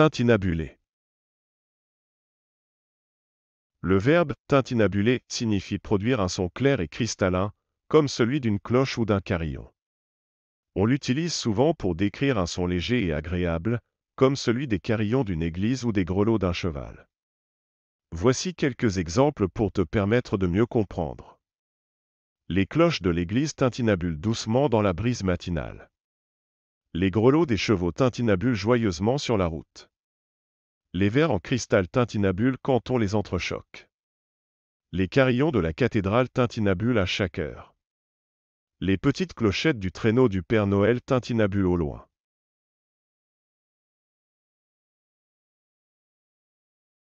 Tintinabulé. Le verbe tintinabuler » signifie produire un son clair et cristallin, comme celui d'une cloche ou d'un carillon. On l'utilise souvent pour décrire un son léger et agréable, comme celui des carillons d'une église ou des grelots d'un cheval. Voici quelques exemples pour te permettre de mieux comprendre. Les cloches de l'église tintinabulent doucement dans la brise matinale. Les grelots des chevaux tintinabulent joyeusement sur la route. Les verres en cristal tintinabule quand on les entrechoque. Les carillons de la cathédrale tintinabule à chaque heure. Les petites clochettes du traîneau du Père Noël tintinabulent au loin.